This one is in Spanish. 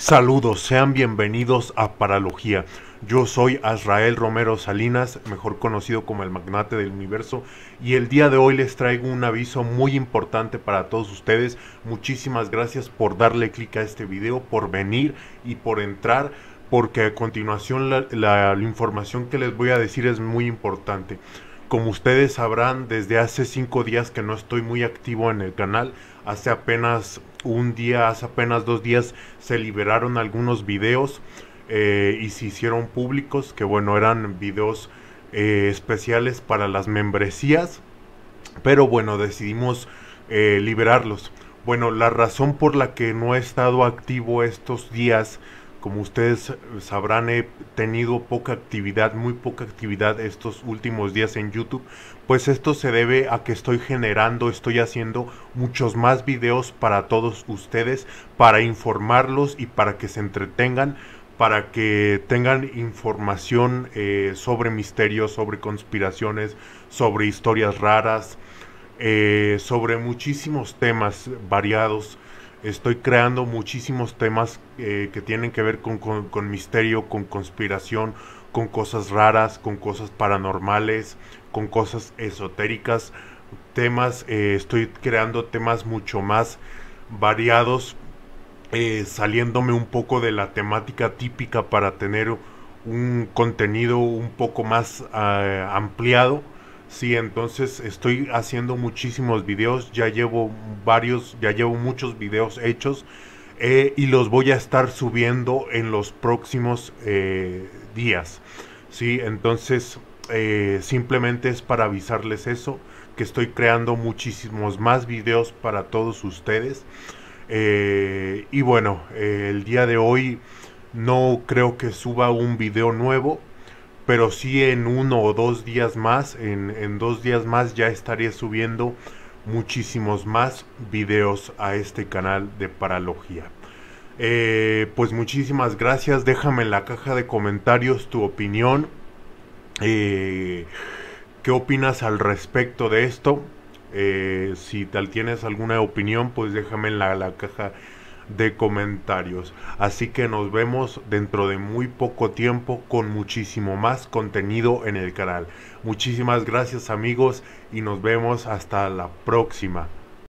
Saludos, sean bienvenidos a Paralogía. Yo soy Azrael Romero Salinas, mejor conocido como el magnate del universo, y el día de hoy les traigo un aviso muy importante para todos ustedes. Muchísimas gracias por darle clic a este video, por venir y por entrar, porque a continuación la, la información que les voy a decir es muy importante. Como ustedes sabrán, desde hace cinco días que no estoy muy activo en el canal, hace apenas un día, hace apenas dos días se liberaron algunos videos eh, y se hicieron públicos, que bueno, eran videos eh, especiales para las membresías, pero bueno, decidimos eh, liberarlos. Bueno, la razón por la que no he estado activo estos días como ustedes sabrán, he tenido poca actividad, muy poca actividad estos últimos días en YouTube. Pues esto se debe a que estoy generando, estoy haciendo muchos más videos para todos ustedes, para informarlos y para que se entretengan, para que tengan información eh, sobre misterios, sobre conspiraciones, sobre historias raras, eh, sobre muchísimos temas variados estoy creando muchísimos temas eh, que tienen que ver con, misterio, con conspiración, con cosas raras, con cosas paranormales, con cosas esotéricas, temas, eh, estoy creando temas mucho más variados, eh, saliéndome un poco de la temática típica para tener un contenido un poco más ampliado Sí, entonces estoy haciendo muchísimos videos, ya llevo varios, ya llevo muchos videos hechos eh, y los voy a estar subiendo en los próximos eh, días. Sí, entonces eh, simplemente es para avisarles eso, que estoy creando muchísimos más videos para todos ustedes. y bueno, el día de hoy no creo que suba un video nuevo, pero sí en uno o dos días más, en, dos días más ya estaría subiendo muchísimos más videos a este canal de Paralogía. Eh, pues muchísimas gracias, déjame en la caja de comentarios tu opinión. Eh, ¿Qué opinas al respecto de esto? Eh, si tal tienes alguna opinión, pues déjame en la, la caja de comentarios. Así que nos vemos dentro de muy poco tiempo con muchísimo más contenido en el canal. Muchísimas gracias amigos y nos vemos hasta la próxima.